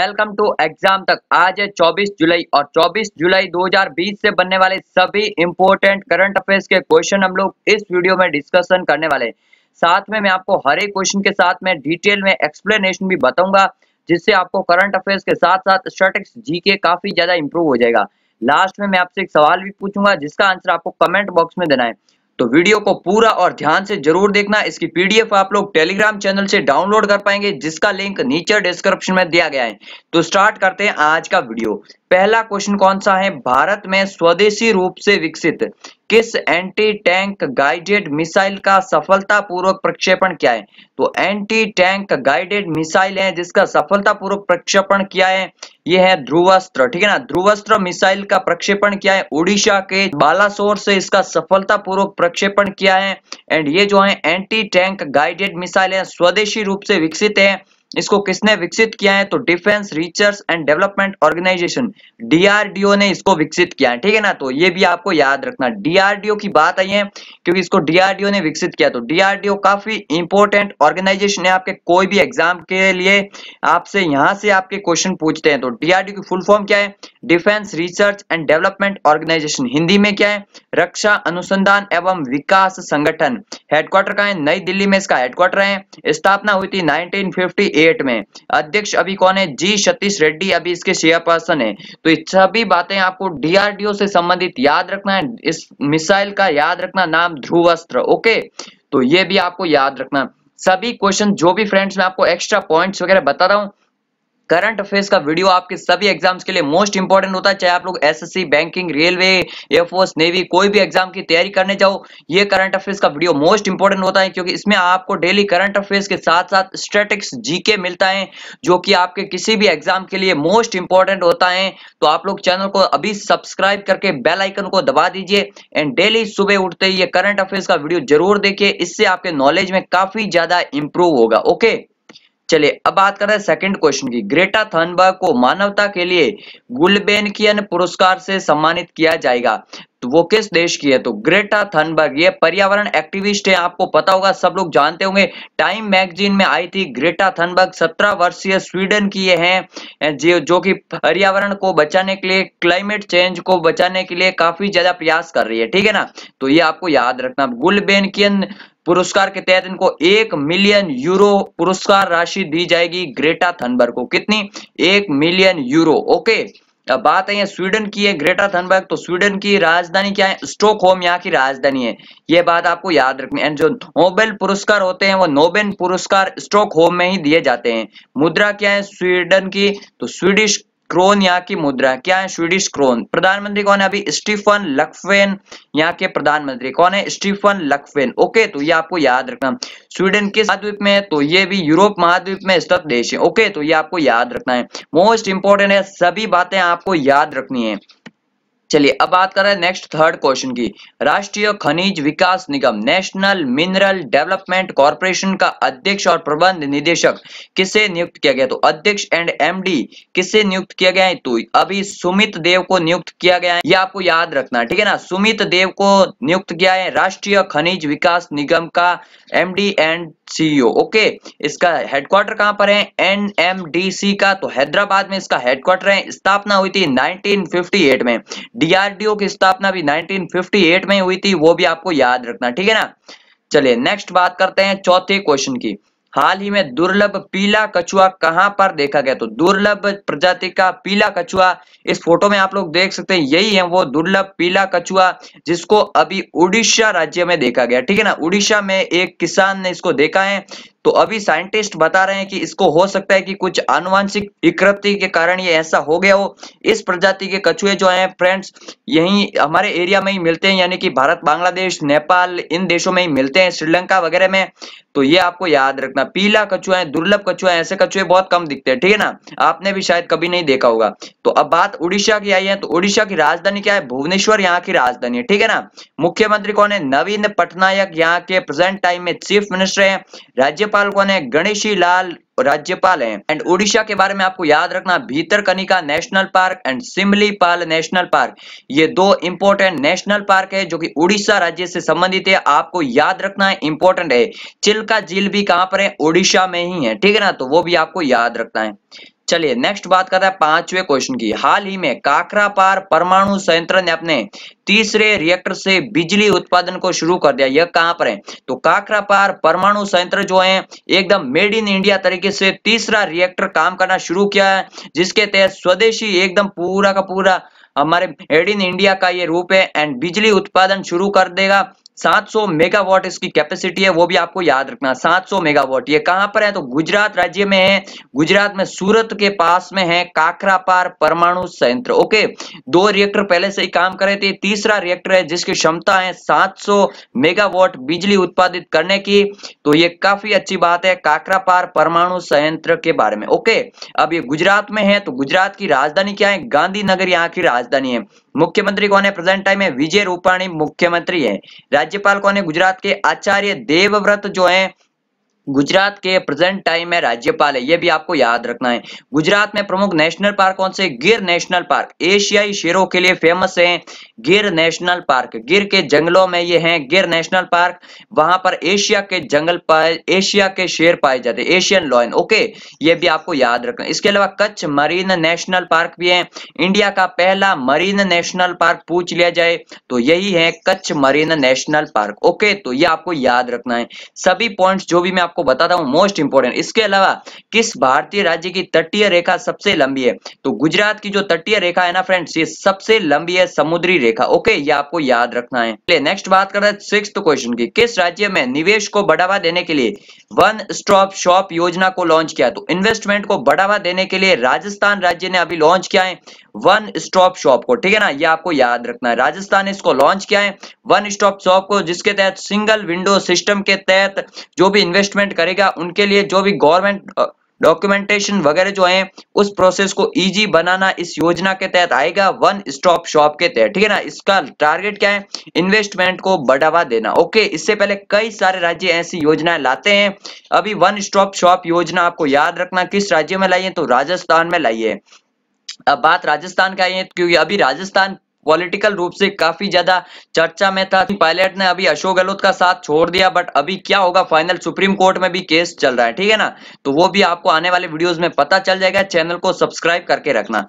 welcome to exam तक आज है 24 जुलाई और 24 जुलाई 2020 से बनने वाले सभी इंपोर्टेंट करंट अफेयर्स के क्वेश्चन हम लोग इस वीडियो में डिस्कशन करने वाले साथ में मैं आपको हर एक क्वेश्चन के साथ में डिटेल में एक्सप्लेनेशन भी बताऊंगा जिससे आपको करंट अफेयर्स के साथ साथ जी के काफी ज्यादा इंप्रूव हो जाएगा लास्ट में मैं आपसे एक सवाल भी पूछूंगा जिसका आंसर आपको कमेंट बॉक्स में देना है तो वीडियो को पूरा और ध्यान से जरूर देखना इसकी पीडीएफ आप लोग टेलीग्राम चैनल से डाउनलोड कर पाएंगे जिसका लिंक नीचे डिस्क्रिप्शन में दिया गया है तो स्टार्ट करते हैं आज का वीडियो पहला क्वेश्चन कौन सा है भारत में स्वदेशी रूप से विकसित किस एंटी टैंक गाइडेड मिसाइल का सफलतापूर्वक प्रक्षेपण क्या है तो एंटी टैंक गाइडेड मिसाइल है जिसका सफलतापूर्वक प्रक्षेपण किया है ये है ध्रुवास्त्र ठीक है ना ध्रुवास्त्र मिसाइल का प्रक्षेपण किया है उड़ीसा के बालासोर से इसका सफलतापूर्वक प्रक्षेपण किया है एंड ये जो है एंटी टैंक गाइडेड मिसाइल है स्वदेशी रूप से विकसित है इसको किसने विकसित किया है तो defence research and development organisation DRDO ने इसको विकसित किया है ठीक है ना तो ये भी आपको याद रखना डीआरडीओ की बात आई है क्योंकि इसको डीआरडीओ ने विकसित किया तो डीआरडीओ काफी इंपोर्टेंट ऑर्गेनाइजेशन है आपके कोई भी एग्जाम के लिए आपसे यहाँ से आपके क्वेश्चन पूछते हैं तो डीआरडीओ की फुल फॉर्म क्या है defence research and development organisation Hindi में क्या है रक्षा अनुसंधान एवं विकास संगठन हेडक्वार्टर का है नई दिल्ली में इसका हेडक्वार्टर है स्थापना हुई थी नाइनटीन एट में अध्यक्ष अभी कौन है जी सतीश रेड्डी अभी इसके चेयरपर्सन है तो सभी बातें आपको डीआरडीओ से संबंधित याद रखना है इस मिसाइल का याद रखना नाम ध्रुवस्त्र ओके तो ये भी आपको याद रखना सभी क्वेश्चन जो भी फ्रेंड्स मैं आपको एक्स्ट्रा पॉइंट्स वगैरह बता रहा हूँ करंट अफेयर्स का वीडियो आपके सभी एग्जाम्स के लिए मोस्ट इंपॉर्टेंट होता है चाहे आप लोग SSC banking railway air force navy कोई भी एग्जाम की तैयारी करने जाओ ये करंट अफेयर्स का वीडियो मोस्ट इंपॉर्टेंट होता है क्योंकि इसमें आपको डेली करंट अफेयर्स के साथ साथ स्टेटिक्स जीके मिलता है जो कि आपके किसी भी एग्जाम के लिए मोस्ट इंपॉर्टेंट होता है तो आप लोग चैनल को अभी सब्सक्राइब करके बेल आइकन को दबा दीजिए एंड डेली सुबह उठते ही ये करंट अफेयर्स का वीडियो जरूर देखिए इससे आपके नॉलेज में काफी ज्यादा इंप्रूव होगा ओके चलिए अब बात कर रहे हैं सेकंड क्वेश्चन की ग्रेटा थनबर्ग को मानवता के लिए गुलबेनकियन पुरस्कार से सम्मानित किया जाएगा तो वो किस देश की है तो ग्रेटा थनबर्ग ये पर्यावरण एक्टिविस्ट है आपको पता होगा सब लोग जानते होंगे टाइम मैगजीन में आई थी ग्रेटा थनबर्ग सत्रह वर्षीय स्वीडन की ये है जो जो कि पर्यावरण को बचाने के लिए क्लाइमेट चेंज को बचाने के लिए काफी ज्यादा प्रयास कर रही है ठीक है ना तो ये आपको याद रखना गुलबेनकियन पुरस्कार के तहत इनको एक मिलियन यूरो पुरस्कार राशि दी जाएगी ग्रेटा थनबर्ग को कितनी एक मिलियन यूरो ओके अब बात है स्वीडन की है ग्रेटा थनबर्ग तो स्वीडन की राजधानी क्या है स्टोक होम यहाँ की राजधानी है ये बात आपको याद रखनी एंड जो नोबेल पुरस्कार होते हैं वो नोबेल पुरस्कार होम में ही दिए जाते हैं मुद्रा क्या है स्वीडन की तो स्वीडिश क्रोन यहाँ की मुद्रा है क्या है स्वीडिश क्रोन प्रधानमंत्री कौन है अभी स्टीफन लकफेन यहाँ के प्रधानमंत्री कौन है स्टीफन लकफेन ओके तो ये आपको याद रखना स्वीडन किस महाद्वीप में है तो ये भी यूरोप महाद्वीप में स्थित देश है ओके तो ये आपको याद रखना है मोस्ट इंपोर्टेंट है सभी बातें आपको याद रखनी है चलिए अब बात कर रहे हैं नेक्स्ट थर्ड क्वेश्चन की राष्ट्रीय खनिज विकास निगम नेशनल मिनरल डेवलपमेंट कॉर्पोरेशन का अध्यक्ष और प्रबंध निदेशक किसे नियुक्त किया गया तो अध्यक्ष एंड एमडी किसे नियुक्त किया गया है तो अभी सुमित देव को नियुक्त किया गया है ये आपको याद रखना ठीक है ना सुमित देव को नियुक्त किया है राष्ट्रीय खनिज विकास निगम का एम एंड सीईओ ओके इसका हेडक्वार्टर कहां पर है एन का तो हैदराबाद में इसका हेडक्वार्टर है स्थापना हुई थी नाइनटीन में डीआरडीओ की स्थापना भी 1958 में हुई थी वो भी आपको याद रखना ठीक है ना चलिए नेक्स्ट बात करते हैं चौथे क्वेश्चन की हाल ही में दुर्लभ पीला कछुआ कहां पर देखा गया तो दुर्लभ प्रजाति का पीला कछुआ इस फोटो में आप लोग देख सकते हैं यही है वो दुर्लभ पीला कछुआ जिसको अभी उड़ीसा राज्य में देखा गया ठीक है ना उड़ीसा में एक किसान ने इसको देखा है तो अभी साइंटिस्ट बता रहे हैं कि इसको हो सकता है कि कुछ अनुवांशिक विकृति के कारण ये ऐसा हो गया हो इस प्रजाति के कछुए जो हैं फ्रेंड्स यही हमारे एरिया में ही मिलते हैं यानी कि भारत बांग्लादेश नेपाल इन देशों में ही मिलते हैं श्रीलंका वगैरह में तो ये आपको याद रखना ना पीला कछुआ है दुर्लभ कछुआ है ऐसे कछुए बहुत कम दिखते हैं ठीक है ना आपने भी शायद कभी नहीं देखा होगा तो अब बात उड़ीसा की आई है तो उड़ीसा की राजधानी क्या है भुवनेश्वर यहाँ की राजधानी है ठीक है ना मुख्यमंत्री कौन है नवीन पटनायक यहाँ के प्रेजेंट टाइम में चीफ मिनिस्टर है राज्यपाल कौन है गणेशी लाल राज्यपाल हैं एंड उड़ीसा के बारे में आपको याद रखना Bhitarkanika national park and Similipal national park ये दो इंपोर्टेंट नेशनल पार्क है जो कि उड़ीसा राज्य से संबंधित है आपको याद रखना है इंपॉर्टेंट है चिल्का झील भी कहां पर है उड़ीसा में ही है ठीक है ना तो वो भी आपको याद रखना है चलिए नेक्स्ट बात करते हैं पांचवे क्वेश्चन की हाल ही में काकरापार परमाणु संयंत्र ने अपने तीसरे रिएक्टर से बिजली उत्पादन को शुरू कर दिया यह कहां पर है तो काकरापार परमाणु संयंत्र जो है एकदम मेड इन इंडिया तरीके से तीसरा रिएक्टर काम करना शुरू किया है जिसके तहत स्वदेशी एकदम पूरा का पूरा हमारे मेड इन इंडिया का ये रूप है एंड बिजली उत्पादन शुरू कर देगा 700 मेगावाट इसकी कैपेसिटी है वो भी आपको याद रखना 700 मेगावाट ये कहां पर है तो गुजरात राज्य में है गुजरात में सूरत के पास में है काकरापार परमाणु संयंत्र ओके दो रिएक्टर पहले से ही काम कर रहे थे तीसरा रिएक्टर है जिसकी क्षमता है 700 मेगावाट बिजली उत्पादित करने की तो ये काफी अच्छी बात है काकरापार परमाणु संयंत्र के बारे में ओके अब ये गुजरात में है तो गुजरात की राजधानी क्या है गांधीनगर यहाँ की राजधानी है मुख्यमंत्री कौन है प्रेजेंट टाइम है विजय रूपाणी मुख्यमंत्री है राज्य राज्यपाल कौन है गुजरात के आचार्य देवव्रत जो है गुजरात के प्रेजेंट टाइम में राज्यपाल है ये भी आपको याद रखना है गुजरात में प्रमुख नेशनल पार्क कौन से गिर नेशनल पार्क एशियाई शेरों के लिए फेमस है गिर नेशनल पार्क गिर के जंगलों में ये है गिर नेशनल पार्क वहां पर एशिया के जंगल पाए एशिया के शेर पाए जाते हैं एशियन लॉयन ओके ये भी आपको याद रखना है इसके अलावा कच्छ मरीन नेशनल पार्क भी है इंडिया का पहला मरीन नेशनल पार्क पूछ लिया जाए तो यही है Kutch marine national park okay तो ये आपको याद रखना है सभी पॉइंट जो भी मैं आपको आपको बताता हूँ मोस्ट इंपोर्टेंट इसके अलावा किस भारतीय राज्य की तटीय रेखा सबसे लंबी है तो गुजरात की जो तटीय रेखा है ना फ्रेंड्स ये सबसे लंबी है समुद्री रेखा ओके ये आपको याद रखना है नेक्स्ट बात कर रहे हैं सिक्स क्वेश्चन की किस राज्य में निवेश को बढ़ावा देने के लिए वन स्टॉप शॉप योजना को लॉन्च किया तो इन्वेस्टमेंट को बढ़ावा देने के लिए राजस्थान राज्य ने अभी लॉन्च किया है वन स्टॉप शॉप को ठीक है ना ये आपको याद रखना है राजस्थान ने इसको लॉन्च किया है वन स्टॉप शॉप को जिसके तहत सिंगल विंडो सिस्टम के तहत जो भी इन्वेस्टमेंट मैनेजमेंट करेगा उनके लिए जो भी गवर्नमेंट डॉक्यूमेंटेशन वगैरह जो है उस प्रोसेस को इजी बनाना इस योजना के तहत आएगा वन स्टॉप शॉप के तहत ठीक है ना इसका टारगेट क्या है इन्वेस्टमेंट को बढ़ावा देना ओके इससे पहले कई सारे राज्य ऐसी योजनाएं लाते हैं अभी वन स्टॉप शॉप योजना आपको याद रखना किस राज्य में लाइए तो राजस्थान में लाइए अब बात राजस्थान का है क्योंकि अभी राजस्थान पॉलिटिकल रूप से काफी ज्यादा चर्चा में था पायलट ने अभी अशोक गहलोत का साथ छोड़ दिया बट अभी क्या होगा फाइनल सुप्रीम कोर्ट में भी केस चल रहा है ठीक है ना तो वो भी आपको आने वाले वीडियोस में पता चल जाएगा चैनल को सब्सक्राइब करके रखना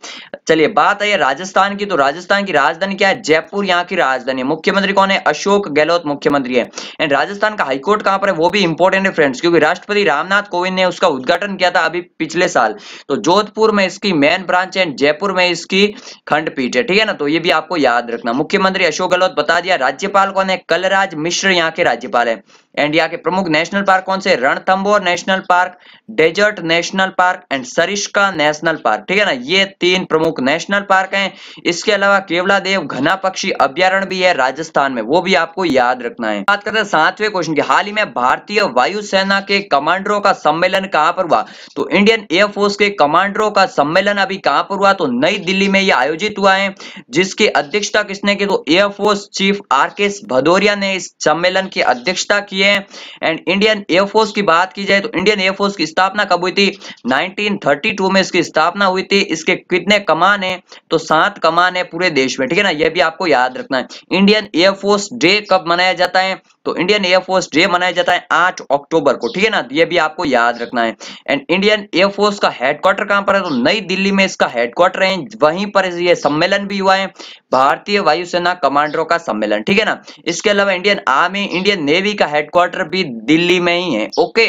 चलिए बात आई राजस्थान की तो राजस्थान की राजधानी क्या है जयपुर यहाँ की राजधानी मुख्यमंत्री कौन है अशोक गहलोत मुख्यमंत्री है एंड राजस्थान का हाईकोर्ट कहां पर है वो भी इंपॉर्टेंट है फ्रेंड्स क्योंकि राष्ट्रपति रामनाथ कोविंद ने उसका उद्घाटन किया था अभी पिछले साल तो जोधपुर में इसकी मेन ब्रांच है जयपुर में इसकी खंडपीठ है ठीक है ना तो ये भी आपको याद रखना मुख्यमंत्री अशोक गहलोत बता दिया राज्यपाल कौन है कलराज मिश्र यहाँ के राज्यपाल है एंड यहाँ के प्रमुख नेशनल पार्क कौन से Ranthambore national park desert national park and Sariska national park ठीक है ना ये तीन प्रमुख नेशनल पार्क हैं इसके अलावा केवला देव घना पक्षी अभ्यारण भी है राजस्थान में वो भी आपको याद रखना है बात करते हैं सातवें क्वेश्चन की हाल ही में भारतीय वायुसेना के कमांडरों का सम्मेलन कहां पर हुआ तो इंडियन एयरफोर्स के कमांडरों का सम्मेलन अभी कहां पर हुआ तो नई दिल्ली में यह आयोजित हुआ है जिसकी अध्यक्षता किसने की तो एयरफोर्स चीफ आर के भदौरिया ने इस सम्मेलन की अध्यक्षता की हुई है एंड इंडियन एयरफोर्स की बात की जाए तो इंडियन एयरफोर्स की स्थापना कब हुई थी 1932 में इसकी स्थापना हुई थी इसके कितने कमान है तो सात कमान है पूरे देश में ठीक है ना यह भी आपको याद रखना है इंडियन एयरफोर्स डे कब मनाया जाता है तो इंडियन एयरफोर्स डे मनाया जाता है आठ अक्टूबर को ठीक है ना यह भी आपको याद रखना है एंड इंडियन एयरफोर्स का हेडक्वार्टर कहां पर है तो नई दिल्ली में इसका हेडक्वार्टर है वहीं पर यह सम्मेलन भी हुआ है भारतीय वायुसेना कमांडरों का सम्मेलन ठीक है ना इसके अलावा इंडियन आर्मी इंडियन नेवी का हेड हेडक्वार्टर भी दिल्ली में ही है ओके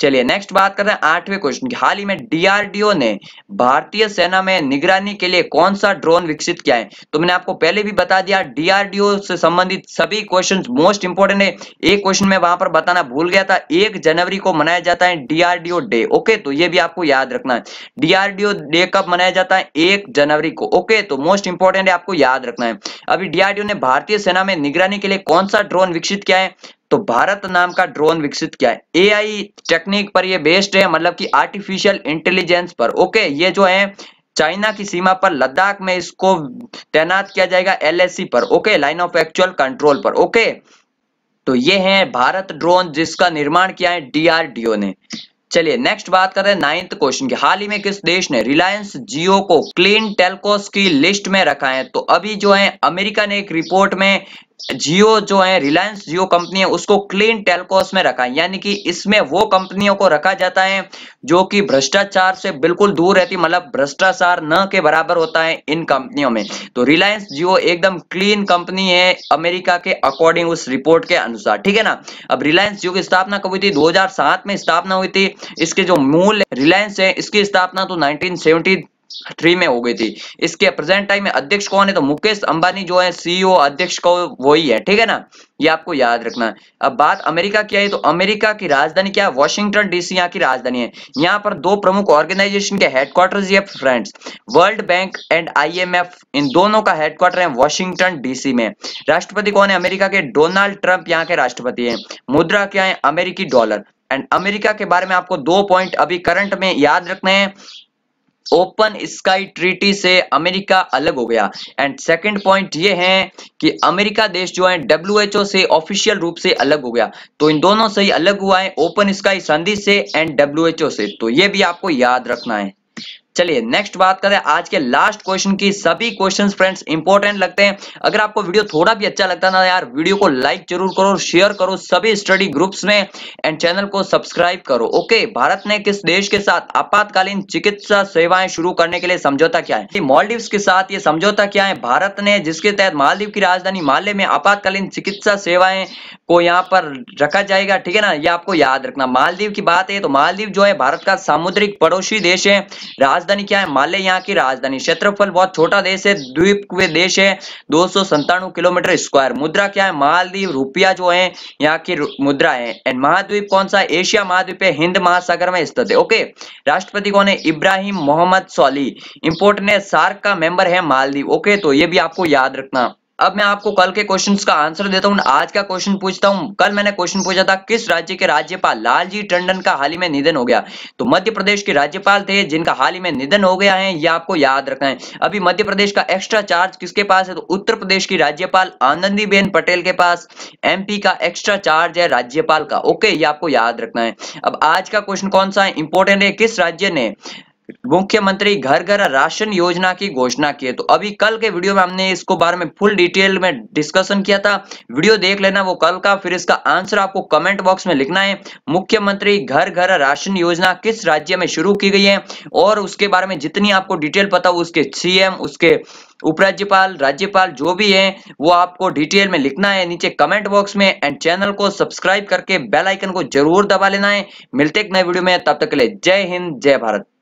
चलिए नेक्स्ट बात करते हैं आठवें क्वेश्चन की हाल ही में डीआरडीओ ने भारतीय सेना में निगरानी के लिए कौन सा ड्रोन विकसित किया है तो मैंने आपको पहले भी बता दिया डीआरडीओ से संबंधित सभी क्वेश्चंस मोस्ट इंपोर्टेंट है एक क्वेश्चन में वहां पर बताना भूल गया था एक जनवरी को मनाया जाता है डीआरडीओ डे ओके तो ये भी आपको याद रखना है डीआरडीओ डे कब मनाया जाता है एक जनवरी को ओके तो मोस्ट इंपोर्टेंट है आपको याद रखना है अभी डीआरडीओ ने भारतीय सेना में निगरानी के लिए कौन सा ड्रोन विकसित किया है तो भारत नाम का ड्रोन विकसित किया है एआई टेक्निक पर ये बेस्ड है मतलब कि आर्टिफिशियल इंटेलिजेंस पर ओके ये जो है चाइना की सीमा पर लद्दाख में इसको तैनात किया जाएगा एलएसी पर okay line of actual control पर ओके तो ये है भारत ड्रोन जिसका निर्माण किया है डीआरडीओ ने चलिए नेक्स्ट बात करते हैं नाइन्थ क्वेश्चन की हाल ही में किस देश ने रिलायंस जियो को क्लीन टेलकोस की लिस्ट में रखा है तो अभी जो है अमेरिका ने एक रिपोर्ट में जियो जो है रिलायंस जियो कंपनी है उसको क्लीन टेलकोस में रखा है यानी कि इसमें वो कंपनियों को रखा जाता है जो कि भ्रष्टाचार से बिल्कुल दूर रहती मतलब भ्रष्टाचार न के बराबर होता है इन कंपनियों में तो रिलायंस जियो एकदम क्लीन कंपनी है अमेरिका के अकॉर्डिंग उस रिपोर्ट के अनुसार ठीक है ना अब रिलायंस जियो की स्थापना कब हुई थी दो में स्थापना हुई थी इसके जो मूल रिलायंस है इसकी स्थापना तो नाइनटीन थ्री में हो गई थी इसके प्रेजेंट टाइम में अध्यक्ष कौन है तो मुकेश अंबानी जो है सीईओ e अध्यक्ष को वही है ठीक है ना ये आपको याद रखना है अब बात अमेरिका की है तो अमेरिका की राजधानी क्या है वॉशिंगटन डीसी यहाँ की राजधानी है यहाँ पर दो प्रमुख ऑर्गेनाइजेशन के हेडक्वार्टर ये friends world bank and I इन दोनों का हेडक्वार्टर है वॉशिंगटन डीसी में राष्ट्रपति कौन है अमेरिका के डोनाल्ड ट्रंप यहाँ के राष्ट्रपति है मुद्रा क्या है अमेरिकी डॉलर एंड अमेरिका के बारे में आपको दो पॉइंट अभी करंट में याद रखने हैं ओपन स्काई ट्रीटी से अमेरिका अलग हो गया एंड सेकंड पॉइंट ये है कि अमेरिका देश जो है डब्ल्यू से ऑफिशियल रूप से अलग हो गया तो इन दोनों से ही अलग हुआ है ओपन स्काई संधि से एंड डब्ल्यू से तो ये भी आपको याद रखना है चलिए नेक्स्ट बात करें आज के लास्ट क्वेश्चन की सभी क्वेश्चन फ्रेंड्स इंपॉर्टेंट लगते हैं अगर आपको वीडियो थोड़ा भी अच्छा लगता ना यार वीडियो को लाइक जरूर करो शेयर करो सभी स्टडी ग्रुप्स में एंड चैनल को सब्सक्राइब करो ओके भारत ने किस देश के साथ आपातकालीन चिकित्सा सेवाएं शुरू करने के लिए समझौता किया है मालदीव के साथ ये समझौता क्या है भारत ने जिसके तहत मालदीव की राजधानी माले में आपातकालीन चिकित्सा सेवाएं को यहाँ पर रखा जाएगा ठीक है ना ये आपको याद रखना मालदीव की बात है तो मालदीव जो है भारत का सामुद्रिक पड़ोसी देश है राजधानी राजधानी क्या है माले यहाँ की राजधानी क्षेत्रफल बहुत छोटा देश है द्वीप देश है दो किलोमीटर स्क्वायर मुद्रा क्या है मालदीव रुपया जो है यहाँ की मुद्रा है एंड महाद्वीप कौन सा एशिया महाद्वीप है हिंद महासागर में स्थित है ओके राष्ट्रपति कौन है इब्राहिम मोहम्मद सोली इंपोर्टेंट सार्क का मेंबर है मालदीव ओके तो ये भी आपको याद रखना अब मैं आपको कल के क्वेश्चन का आंसर देता हूँ आज का क्वेश्चन पूछता हूँ कल मैंने क्वेश्चन पूछा था किस राज्य के राज्यपाल लालजी टंडन का हाल ही में निधन हो गया तो मध्य प्रदेश के राज्यपाल थे जिनका हाल ही में निधन हो गया है ये आपको याद रखना है अभी मध्य प्रदेश का एक्स्ट्रा चार्ज किसके पास है तो उत्तर प्रदेश की राज्यपाल आनंदी पटेल के पास एमपी का एक्स्ट्रा चार्ज है राज्यपाल का ओके ये आपको याद रखना है अब आज का क्वेश्चन कौन सा है इंपोर्टेंट है किस राज्य ने मुख्यमंत्री घर घर राशन योजना की घोषणा की है तो अभी कल के वीडियो में हमने इसको बारे में फुल डिटेल में डिस्कशन किया था वीडियो देख लेना वो कल का फिर इसका आंसर आपको कमेंट बॉक्स में लिखना है मुख्यमंत्री घर घर राशन योजना किस राज्य में शुरू की गई है और उसके बारे में जितनी आपको डिटेल पता हो उसके सीएम उसके उपराज्यपाल राज्यपाल जो भी है वो आपको डिटेल में लिखना है नीचे कमेंट बॉक्स में एंड चैनल को सब्सक्राइब करके बेल आइकन को जरूर दबा लेना है मिलते एक नए वीडियो में तब तक के लिए जय हिंद जय भारत